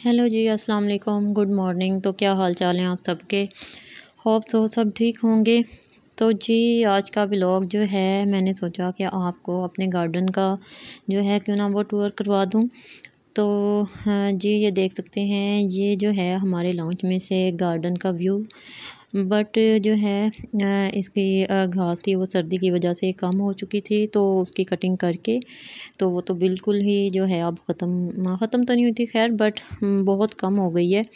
hello जी अस्सलाम वालेकुम good morning तो क्या हाल चाल हैं आप सबके होप सो सब ठीक होंगे तो जी आज का ब्लॉग जो है मैंने सोचा कि आपको अपने गार्डन का जो है क्यों ना वो टूर करवा दूँ तो हाँ जी ये देख सकते हैं ये जो है हमारे लॉन्च में से गार्डन का व्यू बट जो है इसकी घास थी वो सर्दी की वजह से कम हो चुकी थी तो उसकी कटिंग करके तो वो तो बिल्कुल ही जो है अब ख़त्म हाँ, ख़त्म तो नहीं हुई थी खैर बट हम्म, बहुत कम हो गई है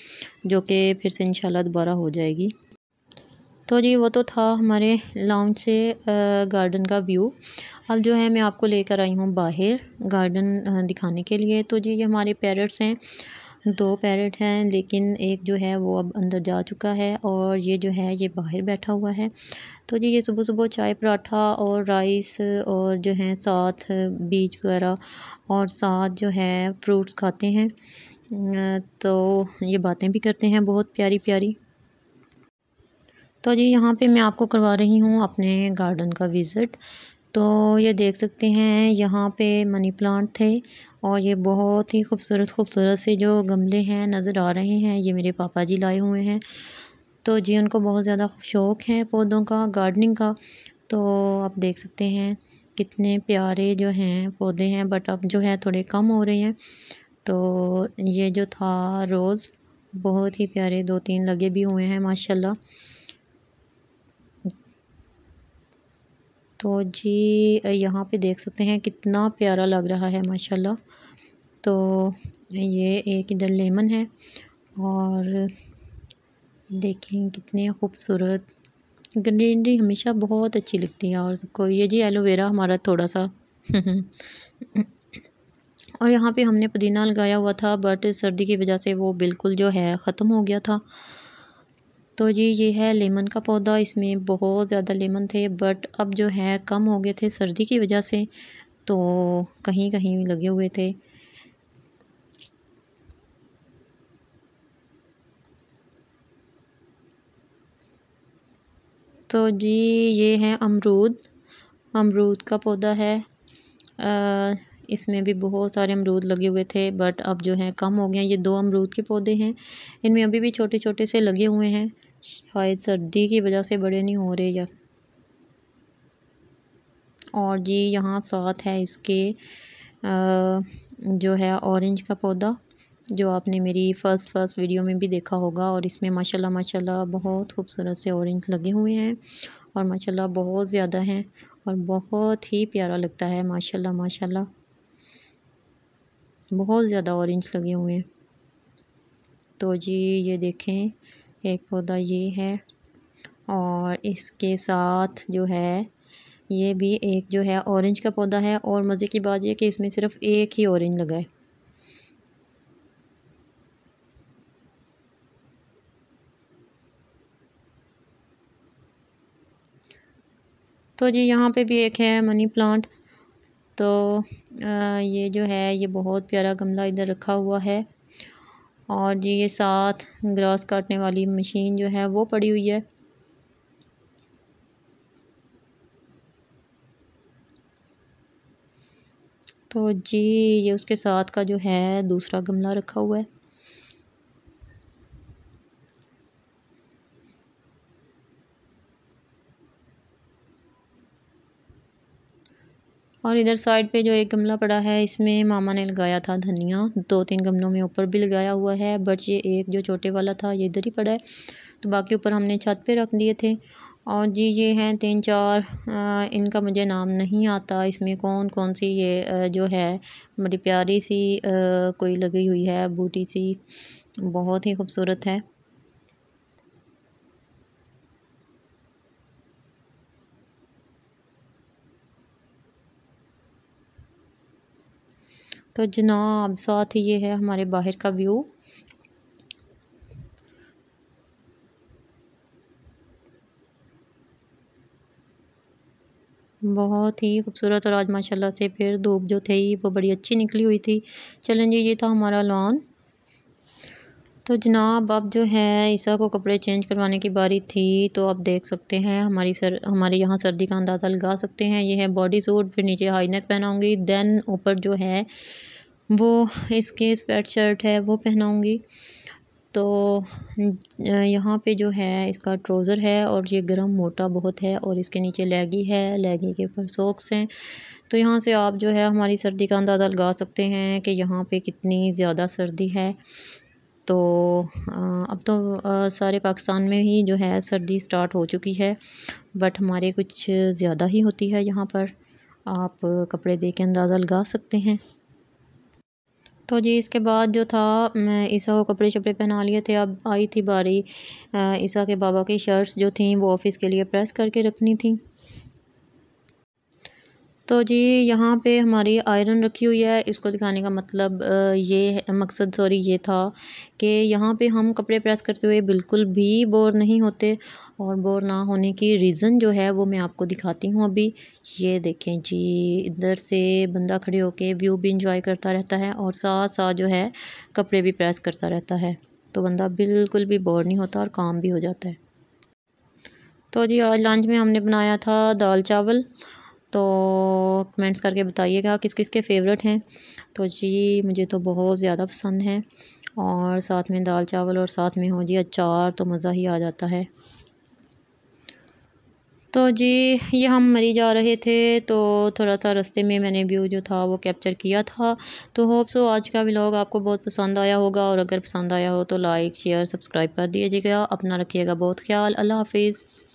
जो कि फिर से इंशाल्लाह दोबारा हो जाएगी तो जी वो तो था हमारे लॉन्च से गार्डन का व्यू अब जो है मैं आपको लेकर आई हूँ बाहर गार्डन दिखाने के लिए तो जी ये हमारे पैरट्स हैं दो पैरट हैं लेकिन एक जो है वो अब अंदर जा चुका है और ये जो है ये बाहर बैठा हुआ है तो जी ये सुबह सुबह चाय पराठा और राइस और जो है साथ बीज वगैरह और साथ जो है फ्रूट्स खाते हैं तो ये बातें भी करते हैं बहुत प्यारी प्यारी तो जी यहाँ पे मैं आपको करवा रही हूँ अपने गार्डन का विज़िट तो ये देख सकते हैं यहाँ पे मनी प्लांट थे और ये बहुत ही खूबसूरत खूबसूरत से जो गमले हैं नज़र आ रहे हैं ये मेरे पापा जी लाए हुए हैं तो जी उनको बहुत ज़्यादा शौक़ है पौधों का गार्डनिंग का तो आप देख सकते हैं कितने प्यारे जो हैं पौधे हैं बट अब जो है थोड़े कम हो रहे हैं तो ये जो था रोज़ बहुत ही प्यारे दो तीन लगे भी हुए हैं माशाल्लाह तो जी यहाँ पे देख सकते हैं कितना प्यारा लग रहा है माशाल्लाह तो ये एक इधर लेमन है और देखें कितने खूबसूरत ग्रीनरी हमेशा बहुत अच्छी लगती है और सबको ये जी एलोवेरा हमारा थोड़ा सा और यहाँ पे हमने पुदीना लगाया हुआ था बट सर्दी की वजह से वो बिल्कुल जो है ख़त्म हो गया था तो जी ये है लेमन का पौधा इसमें बहुत ज़्यादा लेमन थे बट अब जो है कम हो गए थे सर्दी की वजह से तो कहीं कहीं लगे हुए थे तो जी ये है अमरूद अमरूद का पौधा है आ, इसमें भी बहुत सारे अमरूद लगे हुए थे बट अब जो है कम हो गया ये दो अमरूद के पौधे हैं इनमें अभी भी छोटे छोटे से लगे हुए हैं शायद सर्दी की वजह से बड़े नहीं हो रहे यार और जी यहाँ साथ है इसके जो है ऑरेंज का पौधा जो आपने मेरी फ़र्स्ट फर्स्ट वीडियो में भी देखा होगा और इसमें माशाल्लाह माशाल्लाह बहुत खूबसूरत से ऑरेंज लगे हुए हैं और माशाल्लाह बहुत ज़्यादा हैं और बहुत ही प्यारा लगता है माशाल्लाह माशाल्लाह बहुत ज़्यादा ऑरेंज लगे हुए हैं तो जी ये देखें एक पौधा ये है और इसके साथ जो है ये भी एक जो है ऑरेंज का पौधा है और मज़े की बात यह कि इसमें सिर्फ एक ही ऑरेंज लगा है तो जी यहाँ पे भी एक है मनी प्लांट तो ये जो है ये बहुत प्यारा गमला इधर रखा हुआ है और जी ये साथ ग्रास काटने वाली मशीन जो है वो पड़ी हुई है तो जी ये उसके साथ का जो है दूसरा गमला रखा हुआ है और इधर साइड पे जो एक गमला पड़ा है इसमें मामा ने लगाया था धनिया दो तीन गमलों में ऊपर भी लगाया हुआ है बट ये एक जो छोटे वाला था ये इधर ही पड़ा है तो बाकी ऊपर हमने छत पे रख दिए थे और जी ये हैं तीन चार आ, इनका मुझे नाम नहीं आता इसमें कौन कौन सी ये जो है बड़ी प्यारी सी आ, कोई लगी हुई है बूटी सी बहुत ही खूबसूरत है तो जनाब साथ ही ये है हमारे बाहर का व्यू बहुत ही खूबसूरत और आज माशाल्लाह से फिर धूप जो थी वो बड़ी अच्छी निकली हुई थी चलें जी ये था हमारा लॉन तो जनाब अब जो है ईसा को कपड़े चेंज करवाने की बारी थी तो आप देख सकते हैं हमारी सर हमारे यहाँ सर्दी का अंदाज़ा लगा सकते हैं ये है बॉडी सूट फिर नीचे हाई नेक पहनाऊँगी दैन ऊपर जो है वो इसके स्वेट शर्ट है वो पहनाऊँगी तो यहाँ पे जो है इसका ट्राउज़र है और ये गर्म मोटा बहुत है और इसके नीचे लैगी है लेगी के ऊपर सॉक्स हैं तो यहाँ से आप जो है हमारी सर्दी का अंदाज़ा लगा सकते हैं कि यहाँ पे कितनी ज़्यादा सर्दी है तो अब तो सारे पाकिस्तान में ही जो है सर्दी स्टार्ट हो चुकी है बट हमारे कुछ ज़्यादा ही होती है यहाँ पर आप कपड़े दे के अंदाज़ा लगा सकते हैं तो जी इसके बाद जो था मैं ईसा को कपड़े शपड़े पहना लिए थे अब आई थी बारी ईसा के बाबा की शर्ट्स जो थी वो ऑफ़िस के लिए प्रेस करके रखनी थी तो जी यहाँ पे हमारी आयरन रखी हुई है इसको दिखाने का मतलब ये मकसद सॉरी ये था कि यहाँ पे हम कपड़े प्रेस करते हुए बिल्कुल भी बोर नहीं होते और बोर ना होने की रीज़न जो है वो मैं आपको दिखाती हूँ अभी ये देखें जी इधर से बंदा खड़े होके व्यू भी इंजॉय करता रहता है और साथ साथ जो है कपड़े भी प्रेस करता रहता है तो बंदा बिल्कुल भी बोर नहीं होता और काम भी हो जाता है तो जी आज लंच में हमने बनाया था दाल चावल तो कमेंट्स करके बताइएगा किस किस के फेवरेट हैं तो जी मुझे तो बहुत ज़्यादा पसंद हैं और साथ में दाल चावल और साथ में हो जी अचार तो मज़ा ही आ जाता है तो जी ये हम मरी जा रहे थे तो थोड़ा सा रास्ते में मैंने व्यू जो था वो कैप्चर किया था तो होप सो आज का व्लॉग आपको बहुत पसंद आया होगा और अगर पसंद आया हो तो लाइक शेयर सब्सक्राइब कर दीजिएगा अपना रखिएगा बहुत ख्याल अल्लाह हाफिज़